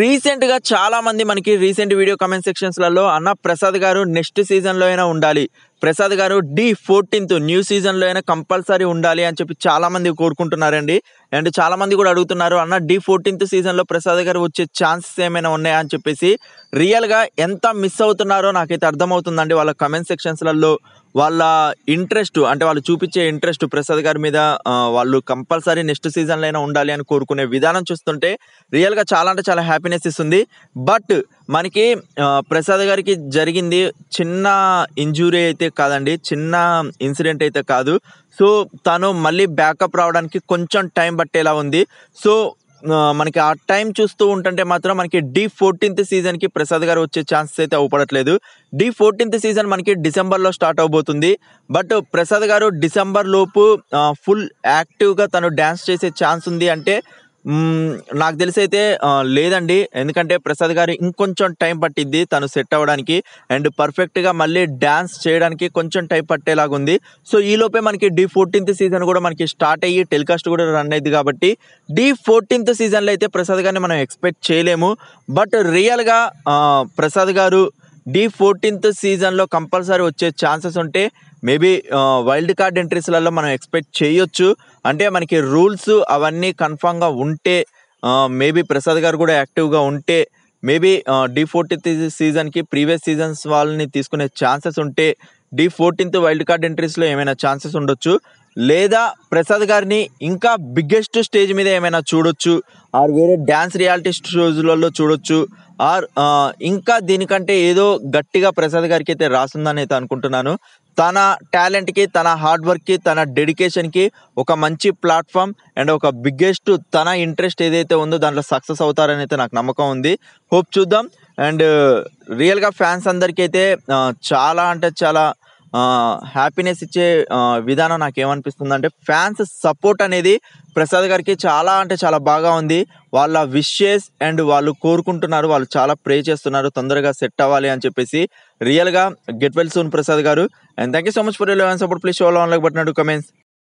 recent గా చాలా మంది మనకి రీసెంట్ వీడియో సెక్షన్స్ లలో అన్న ప్రసాద్ గారు నెక్స్ట్ లో అయినా ఉండాలి ప్రసాద్ గారు డి ఫోర్టీన్త్ న్యూ సీజన్లో అయినా కంపల్సరీ ఉండాలి అని చెప్పి చాలామంది కోరుకుంటున్నారండి అండ్ చాలామంది కూడా అడుగుతున్నారు అన్న డి ఫోర్టీన్త్ సీజన్లో ప్రసాద్ గారు వచ్చే ఛాన్సెస్ ఏమైనా ఉన్నాయా అని చెప్పేసి రియల్గా ఎంత మిస్ అవుతున్నారో నాకైతే అర్థమవుతుందండి వాళ్ళ కమెంట్ సెక్షన్స్లలో వాళ్ళ ఇంట్రెస్ట్ అంటే వాళ్ళు చూపించే ఇంట్రెస్ట్ ప్రసాద్ గారి మీద వాళ్ళు కంపల్సరీ నెక్స్ట్ సీజన్లో అయినా ఉండాలి అని కోరుకునే విధానం చూస్తుంటే రియల్గా చాలా అంటే చాలా హ్యాపీనెస్ ఇస్తుంది బట్ మనకి ప్రసాద్ గారికి జరిగింది చిన్న ఇంజురీ అయితే కాదండి చిన్న ఇన్సిడెంట్ అయితే కాదు సో తను మళ్ళీ బ్యాకప్ రావడానికి కొంచెం టైం పట్టేలా ఉంది సో మనకి ఆ టైం చూస్తూ ఉంటుంటే మాత్రం మనకి డి ఫోర్టీన్త్ సీజన్కి ప్రసాద్ గారు వచ్చే ఛాన్సెస్ అయితే అవపడట్లేదు డి ఫోర్టీన్త్ సీజన్ మనకి డిసెంబర్లో స్టార్ట్ అవబోతుంది బట్ ప్రసాద్ గారు డిసెంబర్ లోపు ఫుల్ యాక్టివ్గా తను డ్యాన్స్ చేసే ఛాన్స్ ఉంది అంటే నాకు తెలిసి అయితే లేదండి ఎందుకంటే ప్రసాద్ గారు ఇంకొంచెం టైం పట్టిద్ది తను సెట్ అవ్వడానికి అండ్ పర్ఫెక్ట్గా మళ్ళీ డ్యాన్స్ చేయడానికి కొంచెం టైం పట్టేలాగా ఉంది సో ఈలోపే మనకి డి ఫోర్టీన్త్ సీజన్ కూడా మనకి స్టార్ట్ అయ్యి టెలికాస్ట్ కూడా రన్ అయింది కాబట్టి డి ఫోర్టీన్త్ సీజన్లో అయితే ప్రసాద్ గారిని మనం ఎక్స్పెక్ట్ చేయలేము బట్ రియల్గా ప్రసాద్ గారు డి ఫోర్టీన్త్ సీజన్లో కంపల్సరీ వచ్చే ఛాన్సెస్ ఉంటే మేబీ వైల్డ్ కార్డ్ ఎంట్రీస్లలో మనం ఎక్స్పెక్ట్ చేయొచ్చు అంటే మనకి రూల్స్ అవన్నీ కన్ఫామ్గా ఉంటే మేబీ ప్రసాద్ గారు కూడా యాక్టివ్గా ఉంటే మేబీ డి ఫోర్టీన్త్ సీజన్కి ప్రీవియస్ సీజన్స్ వాళ్ళని తీసుకునే ఛాన్సెస్ ఉంటే డి ఫోర్టీన్త్ వైల్డ్ కార్డ్ ఎంట్రీస్లో ఏమైనా ఛాన్సెస్ ఉండొచ్చు లేదా ప్రసాద్ గారిని ఇంకా బిగ్గెస్ట్ స్టేజ్ మీద ఏమైనా చూడొచ్చు ఆర్ వేరే డ్యాన్స్ రియాలిటీ షోస్లలో చూడొచ్చు ఆర్ ఇంకా దీనికంటే ఏదో గట్టిగా ప్రసాద్ గారికి అయితే రాస్తుందని అయితే అనుకుంటున్నాను తన టాలెంట్కి తన హార్డ్ వర్క్కి తన డెడికేషన్కి ఒక మంచి ప్లాట్ఫామ్ అండ్ ఒక బిగ్గెస్ట్ తన ఇంట్రెస్ట్ ఏదైతే ఉందో దాంట్లో సక్సెస్ అవుతారని అయితే నాకు నమ్మకం ఉంది హోప్ చూద్దాం అండ్ రియల్గా ఫ్యాన్స్ అందరికీ అయితే చాలా అంటే చాలా హ్యాపీనెస్ ఇచ్చే విధానం నాకేమనిపిస్తుంది అంటే ఫ్యాన్స్ సపోర్ట్ అనేది ప్రసాద్ గారికి చాలా అంటే చాలా బాగా ఉంది వాళ్ళ విషెస్ అండ్ వాళ్ళు కోరుకుంటున్నారు వాళ్ళు చాలా ప్రే చేస్తున్నారు తొందరగా సెట్ అవ్వాలి అని చెప్పేసి రియల్గా గెట్ వెల్ సోన్ ప్రసాద్ గారు and thank you so much for your support please show like but నడు కమెంట్స్